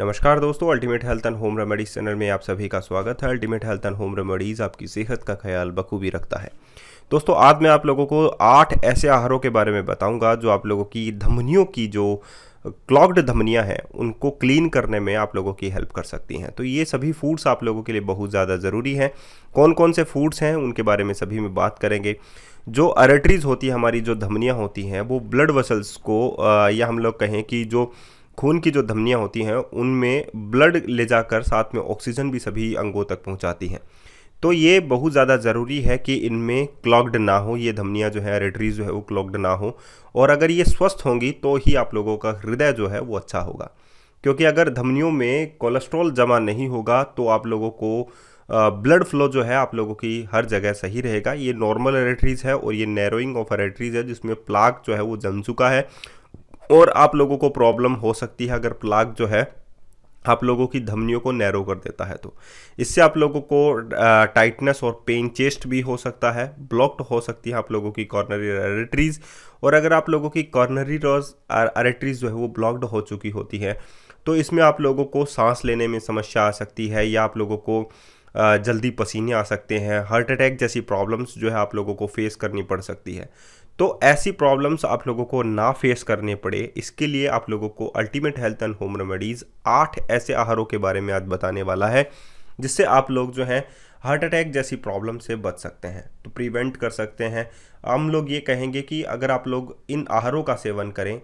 नमस्कार दोस्तों Ultimate Health and Home Remedies channel में आप सभी का स्वागत है Ultimate Health and Home Remedies आपकी सेहत का ख्याल बखूबी रखता है दोस्तों आज मैं आप लोगों को आठ ऐसे आहारों के बारे में बताऊंगा जो आप लोगों की धमनियों की जो क्लॉग्ड धमनियां हैं उनको क्लीन करने में आप लोगों की हेल्प कर सकती हैं तो ये सभी फूड्स आप लोगों के लिए बहुत ज़्यादा ज़रूरी हैं कौन कौन से फूड्स हैं उनके बारे में सभी में बात करेंगे जो अरेटरीज़ होती है हमारी जो धमनियाँ होती हैं वो ब्लड वसल्स को या हम लोग कहें कि जो खून की जो धमनियाँ होती हैं उनमें ब्लड ले जाकर साथ में ऑक्सीजन भी सभी अंगों तक पहुँचाती हैं तो ये बहुत ज़्यादा ज़रूरी है कि इनमें क्लॉग्ड ना हो ये धमनियाँ जो है रेडरीज जो है वो क्लॉग्ड ना हो और अगर ये स्वस्थ होंगी तो ही आप लोगों का हृदय जो है वो अच्छा होगा क्योंकि अगर धमनियों में कोलेस्ट्रॉल जमा नहीं होगा तो आप लोगों को ब्लड फ्लो जो है आप लोगों की हर जगह सही रहेगा ये नॉर्मल एरेटरीज है और ये नैरोइंग ऑफ एरेटरीज है जिसमें प्लाक जो है वो जम चुका है और आप लोगों को प्रॉब्लम हो सकती है अगर प्लाग जो है आप लोगों की धमनियों को नैरो कर देता है तो इससे आप लोगों को टाइटनेस और पेन चेस्ट भी हो सकता है ब्लॉक्ड हो सकती है आप लोगों की कॉर्नरी अरेटरीज और अगर आप लोगों की कॉर्नरी रोज अरेटरीज जो है वो ब्लॉक्ड हो चुकी होती है तो इसमें आप लोगों को सांस लेने में समस्या आ सकती है या आप लोगों को जल्दी पसीने आ सकते हैं हार्ट अटैक जैसी प्रॉब्लम्स जो है आप लोगों को फेस करनी पड़ सकती है तो ऐसी प्रॉब्लम्स आप लोगों को ना फेस करने पड़े इसके लिए आप लोगों को Ultimate Health and Home Remedies आठ ऐसे आहारों के बारे में आज बताने वाला है जिससे आप लोग जो हैं हार्ट अटैक जैसी प्रॉब्लम से बच सकते हैं तो प्रिवेंट कर सकते हैं हम लोग ये कहेंगे कि अगर आप लोग इन आहारों का सेवन करें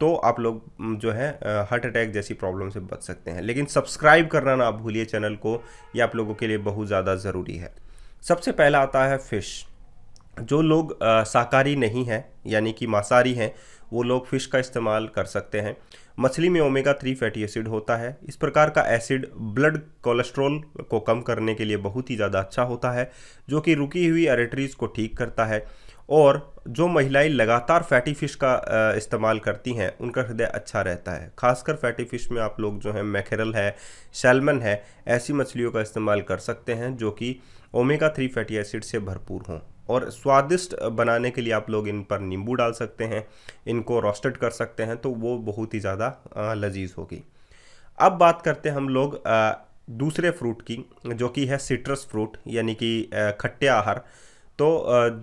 तो आप लोग जो है हार्ट अटैक जैसी प्रॉब्लम से बच सकते हैं लेकिन सब्सक्राइब करना ना भूलिए चैनल को ये आप लोगों के लिए बहुत ज़्यादा ज़रूरी है सबसे पहला आता है फ़िश जो लोग शाकाहारी नहीं हैं यानी कि मांसाहारी हैं वो लोग फ़िश का इस्तेमाल कर सकते हैं मछली में ओमेगा थ्री फैटी एसिड होता है इस प्रकार का एसिड ब्लड कोलेस्ट्रॉल को कम करने के लिए बहुत ही ज़्यादा अच्छा होता है जो कि रुकी हुई अरेटरीज़ को ठीक करता है और जो महिलाएं लगातार फैटी फिश का इस्तेमाल करती हैं उनका हृदय अच्छा रहता है खासकर फैटी फिश में आप लोग जो है मैकेरल है सैलमन है ऐसी मछलियों का इस्तेमाल कर सकते हैं जो कि ओमेगा थ्री फैटी एसिड से भरपूर हों और स्वादिष्ट बनाने के लिए आप लोग इन पर नींबू डाल सकते हैं इनको रोस्टेड कर सकते हैं तो वो बहुत ही ज़्यादा लजीज होगी अब बात करते हैं हम लोग दूसरे फ्रूट की जो कि है सिट्रस फ्रूट यानी कि खट्टे आहार तो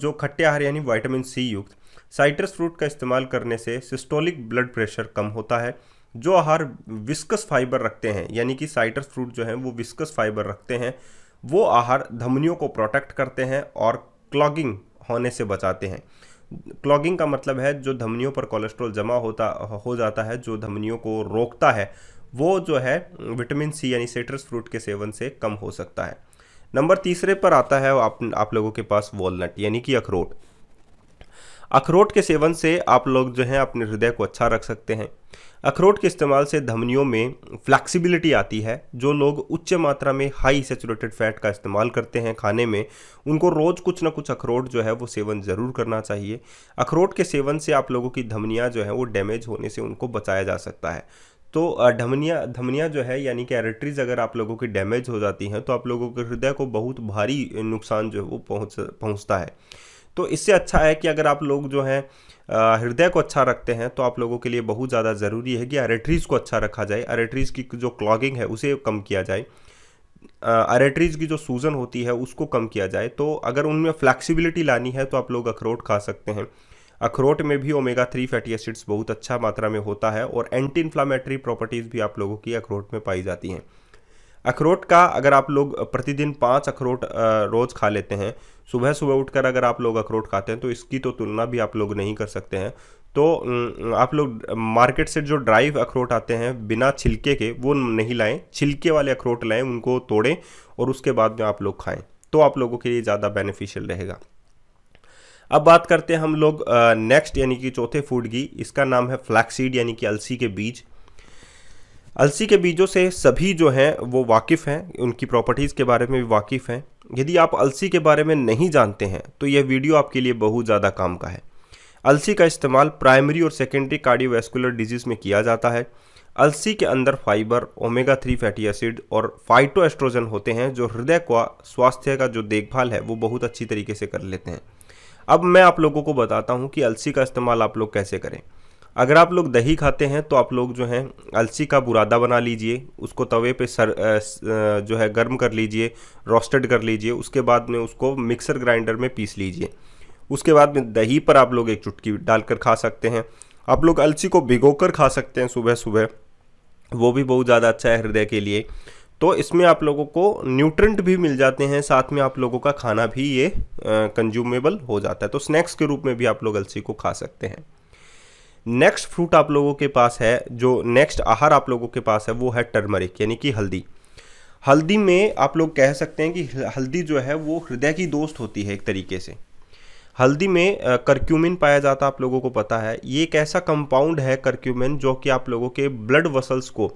जो खट्टे आहार यानी विटामिन सी युक्त साइट्रस फ्रूट का इस्तेमाल करने से सिस्टोलिक ब्लड प्रेशर कम होता है जो आहार विस्कस फाइबर रखते हैं यानी कि साइट्रस फ्रूट जो हैं वो विस्कस फाइबर रखते हैं वो आहार धमनियों को प्रोटेक्ट करते हैं और क्लॉगिंग होने से बचाते हैं क्लॉगिंग का मतलब है जो धमनियों पर कोलेस्ट्रॉल जमा होता हो जाता है जो धमनियों को रोकता है वो जो है विटामिन सी यानी सिट्रस फ्रूट के सेवन से कम हो सकता है नंबर तीसरे पर आता है आप आप लोगों के पास वॉलनट यानी कि अखरोट अखरोट के सेवन से आप लोग जो हैं अपने हृदय को अच्छा रख सकते हैं अखरोट के इस्तेमाल से धमनियों में फ्लैक्सिबिलिटी आती है जो लोग उच्च मात्रा में हाई सेचुरेटेड फैट का इस्तेमाल करते हैं खाने में उनको रोज़ कुछ ना कुछ अखरोट जो है वो सेवन ज़रूर करना चाहिए अखरोट के सेवन से आप लोगों की धमनियाँ जो है वो डैमेज होने से उनको बचाया जा सकता है तो धमनिया धमनिया जो है यानी कि एरेट्रीज अगर आप लोगों की डैमेज हो जाती हैं तो आप लोगों के हृदय को बहुत भारी नुकसान जो है वो पहुँच पहुँचता है तो इससे अच्छा है कि अगर आप लोग जो हैं हृदय को अच्छा रखते हैं तो आप लोगों के लिए बहुत ज़्यादा ज़रूरी है कि अरेट्रीज़ को अच्छा रखा जाए अरेट्रीज़ की जो क्लॉगिंग है उसे कम किया जाए अरेट्रीज़ की जो सूजन होती है उसको कम किया जाए तो अगर उनमें फ्लैक्सीबिलिटी लानी है तो आप लोग अखरोट खा सकते हैं अखरोट में भी ओमेगा थ्री फैटी एसिड्स बहुत अच्छा मात्रा में होता है और एंटी इन्फ्लामेटरी प्रॉपर्टीज़ भी आप लोगों की अखरोट में पाई जाती हैं अखरोट का अगर आप लोग प्रतिदिन पाँच अखरोट रोज़ खा लेते हैं सुबह सुबह उठकर अगर आप लोग अखरोट खाते हैं तो इसकी तो तुलना भी आप लोग नहीं कर सकते हैं तो आप लोग मार्केट से जो ड्राई अखरोट आते हैं बिना छिलके के वो नहीं लाएं छिलके वाले अखरोट लाएं उनको तोड़ें और उसके बाद में आप लोग खाएं तो आप लोगों के लिए ज़्यादा बेनिफिशियल रहेगा अब बात करते हैं हम लोग नेक्स्ट यानी कि चौथे फूड की इसका नाम है फ्लैक्सीड यानी कि अलसी के बीज अलसी के बीजों से सभी जो हैं वो वाकिफ़ हैं उनकी प्रॉपर्टीज़ के बारे में भी वाकिफ़ हैं यदि आप अलसी के बारे में नहीं जानते हैं तो यह वीडियो आपके लिए बहुत ज़्यादा काम का है अलसी का इस्तेमाल प्राइमरी और सेकेंडरी कार्डियोवेस्कुलर डिजीज़ में किया जाता है अलसी के अंदर fibre omega three fatty acid और फाइटो एस्ट्रोजन होते हैं जो हृदय का स्वास्थ्य का जो देखभाल है वो बहुत अच्छी तरीके से कर लेते हैं अब मैं आप लोगों को बताता हूँ कि अलसी का इस्तेमाल आप लोग कैसे करें अगर आप लोग दही खाते हैं तो आप लोग जो हैं अलसी का बुरादा बना लीजिए उसको तवे पे सर जो है गर्म कर लीजिए रोस्टेड कर लीजिए उसके बाद में उसको मिक्सर ग्राइंडर में पीस लीजिए उसके बाद में दही पर आप लोग एक चुटकी डालकर खा सकते हैं आप लोग अलसी को भिगोकर खा सकते हैं सुबह सुबह वो भी बहुत ज़्यादा अच्छा है हृदय के लिए तो इसमें आप लोगों को न्यूट्रंट भी मिल जाते हैं साथ में आप लोगों का खाना भी ये कंज्यूमेबल हो जाता है तो स्नैक्स के रूप में भी आप लोग अलसी को खा सकते हैं नेक्स्ट फ्रूट आप लोगों के पास है जो नेक्स्ट आहार आप लोगों के पास है वो है टर्मरिक यानी कि हल्दी हल्दी में आप लोग कह सकते हैं कि हल्दी जो है वो हृदय की दोस्त होती है एक तरीके से हल्दी में करक्यूमिन पाया जाता आप लोगों को पता है ये एक ऐसा कंपाउंड है करक्यूमिन जो कि आप लोगों के ब्लड वसल्स को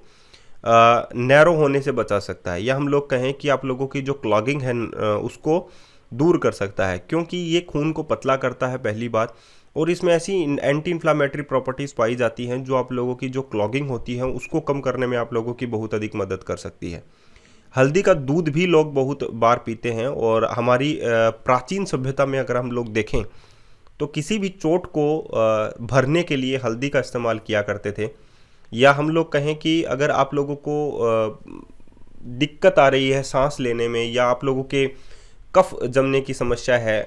नैरो होने से बचा सकता है या हम लोग कहें कि आप लोगों की जो क्लॉगिंग है उसको दूर कर सकता है क्योंकि ये खून को पतला करता है पहली बात और इसमें ऐसी एंटी इन्फ्लामेटरी प्रॉपर्टीज़ पाई जाती हैं जो आप लोगों की जो क्लॉगिंग होती है उसको कम करने में आप लोगों की बहुत अधिक मदद कर सकती है हल्दी का दूध भी लोग बहुत बार पीते हैं और हमारी प्राचीन सभ्यता में अगर हम लोग देखें तो किसी भी चोट को भरने के लिए हल्दी का इस्तेमाल किया करते थे या हम लोग कहें कि अगर आप लोगों को दिक्कत आ रही है सांस लेने में या आप लोगों के कफ जमने की समस्या है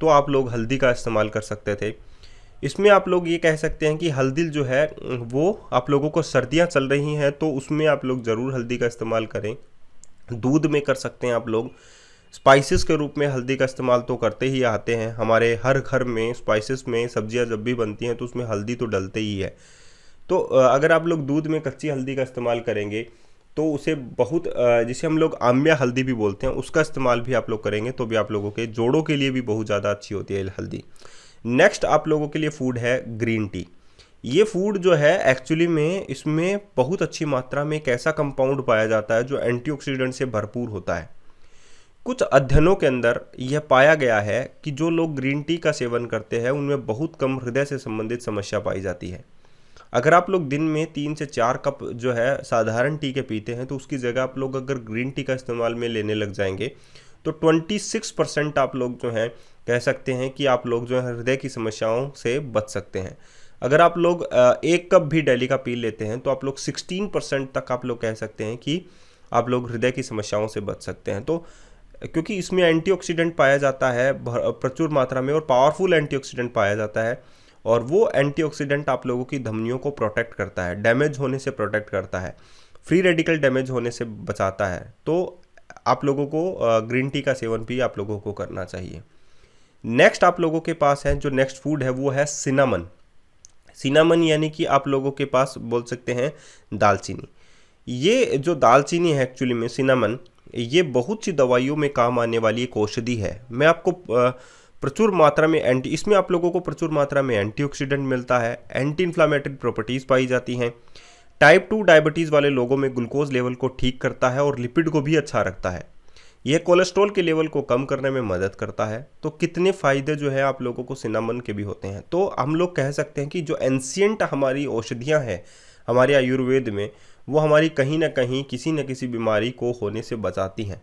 तो आप लोग हल्दी का इस्तेमाल कर सकते थे इसमें आप लोग ये कह सकते हैं कि हल्दी जो है वो आप लोगों को सर्दियाँ चल रही हैं तो उसमें आप लोग ज़रूर हल्दी का इस्तेमाल करें दूध में कर सकते हैं आप लोग स्पाइसेस के रूप में हल्दी का इस्तेमाल तो करते ही आते हैं हमारे हर घर में स्पाइसेस में सब्जियां जब भी बनती हैं तो उसमें हल्दी तो डलते ही है तो अगर आप लोग दूध में कच्ची हल्दी का इस्तेमाल करेंगे तो उसे बहुत जिसे हम लोग आम्या हल्दी भी बोलते हैं उसका इस्तेमाल भी आप लोग करेंगे तो भी आप लोगों के जोड़ों के लिए भी बहुत ज़्यादा अच्छी होती है हल्दी नेक्स्ट आप लोगों के लिए फूड है ग्रीन टी ये फूड जो है एक्चुअली में इसमें बहुत अच्छी मात्रा में एक ऐसा कंपाउंड पाया जाता है जो एंटीऑक्सीडेंट से भरपूर होता है कुछ अध्ययनों के अंदर यह पाया गया है कि जो लोग ग्रीन टी का सेवन करते हैं उनमें बहुत कम हृदय से संबंधित समस्या पाई जाती है अगर आप लोग दिन में तीन से चार कप जो है साधारण टी के पीते हैं तो उसकी जगह आप लोग अगर ग्रीन टी का इस्तेमाल में लेने लग जाएंगे तो 26 परसेंट आप लोग जो हैं कह सकते हैं कि आप लोग जो है हृदय की समस्याओं से बच सकते हैं अगर आप लोग एक कप भी डेली का पी लेते हैं तो आप लोग 16 परसेंट तक आप लोग कह सकते हैं कि आप लोग हृदय की समस्याओं से बच सकते हैं तो क्योंकि इसमें एंटीऑक्सीडेंट पाया जाता है प्रचुर मात्रा में और पावरफुल एंटीऑक्सीडेंट पाया जाता है और वो एंटीऑक्सीडेंट आप लोगों की धमनियों को प्रोटेक्ट करता है डैमेज होने से प्रोटेक्ट करता है फ्री रेडिकल डैमेज होने से बचाता है तो आप लोगों को ग्रीन टी का सेवन भी आप लोगों को करना चाहिए नेक्स्ट आप लोगों के पास है जो नेक्स्ट फूड है वो है सिनामन सिनामन यानी कि आप लोगों के पास बोल सकते हैं दालचीनी ये जो दालचीनी है एक्चुअली में सिनामन ये बहुत सी दवाइयों में काम आने वाली एक औषधि है मैं आपको आ, प्रचुर मात्रा में एंटी इसमें आप लोगों को प्रचुर मात्रा में एंटीऑक्सीडेंट मिलता है एंटी इन्फ्लामेटरी प्रॉपर्टीज़ पाई जाती हैं टाइप टू डायबिटीज़ वाले लोगों में ग्लूकोज लेवल को ठीक करता है और लिपिड को भी अच्छा रखता है यह कोलेस्ट्रॉल के लेवल को कम करने में मदद करता है तो कितने फ़ायदे जो है आप लोगों को सिनामन के भी होते हैं तो हम लोग कह सकते हैं कि जो एंशियंट हमारी औषधियाँ हैं हमारे आयुर्वेद में वो हमारी कहीं ना कहीं किसी न किसी बीमारी को होने से बचाती हैं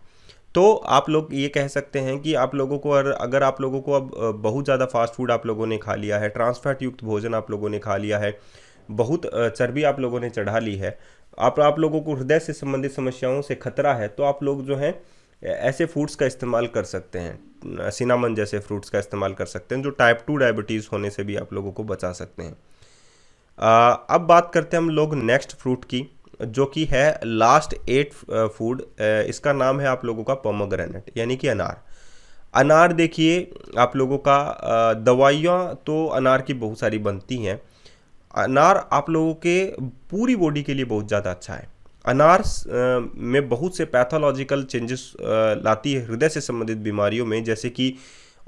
तो आप लोग ये कह सकते हैं कि आप लोगों को अगर आप लोगों को अब बहुत ज़्यादा फास्ट फूड आप लोगों ने खा लिया है ट्रांसफैट युक्त भोजन आप लोगों ने खा लिया है बहुत चर्बी आप लोगों ने चढ़ा ली है आप आप लोगों को हृदय से संबंधित समस्याओं से खतरा है तो आप लोग जो हैं ऐसे फूड्स का इस्तेमाल कर सकते हैं सिनामन जैसे फ्रूट्स का इस्तेमाल कर सकते हैं जो टाइप टू डायबिटीज़ होने से भी आप लोगों को बचा सकते हैं आ, अब बात करते हैं हम लोग नेक्स्ट फ्रूट की जो कि है लास्ट एट फूड इसका नाम है आप लोगों का पोमोग्रेनेट यानी कि अनार अनार देखिए आप लोगों का uh, दवाइयाँ तो अनार की बहुत सारी बनती हैं अनार आप लोगों के पूरी बॉडी के लिए बहुत ज़्यादा अच्छा है अनार uh, में बहुत से पैथोलॉजिकल चेंजेस uh, लाती है हृदय से संबंधित बीमारियों में जैसे कि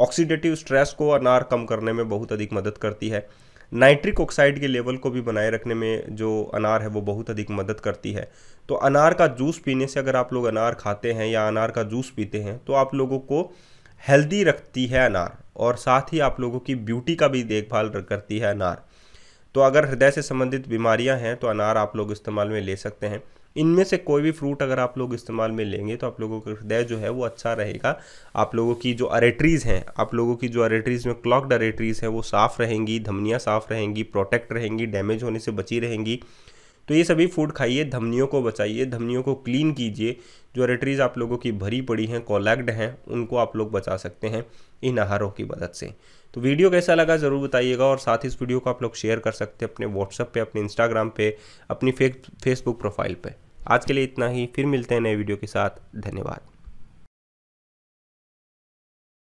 ऑक्सीडेटिव स्ट्रेस को अनार कम करने में बहुत अधिक मदद करती है नाइट्रिक ऑक्साइड के लेवल को भी बनाए रखने में जो अनार है वो बहुत अधिक मदद करती है तो अनार का जूस पीने से अगर आप लोग अनार खाते हैं या अनार का जूस पीते हैं तो आप लोगों को हेल्दी रखती है अनार और साथ ही आप लोगों की ब्यूटी का भी देखभाल करती है अनार तो अगर हृदय से संबंधित बीमारियां हैं तो अनार आप लोग इस्तेमाल में ले सकते हैं इनमें से कोई भी फ्रूट अगर आप लोग इस्तेमाल में लेंगे तो आप लोगों का हृदय जो है वो अच्छा रहेगा आप लोगों की जो अरेटरीज़ हैं आप लोगों की जो अरेटरीज़ में क्लॉक्ड अरेटरीज़ हैं वो साफ़ रहेंगी धमनियाँ साफ़ रहेंगी प्रोटेक्ट रहेंगी डैमेज होने से बची रहेंगी तो ये सभी फूड खाइए धमनियों को बचाइए धमनियों को क्लीन कीजिए जो रेटरीज आप लोगों की भरी पड़ी हैं कॉलैक्ड हैं उनको आप लोग बचा सकते हैं इन आहारों की मदद से तो वीडियो कैसा लगा ज़रूर बताइएगा और साथ इस वीडियो को आप लोग शेयर कर सकते हैं अपने व्हाट्सअप पे अपने इंस्टाग्राम पे अपनी फेसबुक प्रोफाइल पे आज के लिए इतना ही फिर मिलते हैं नए वीडियो के साथ धन्यवाद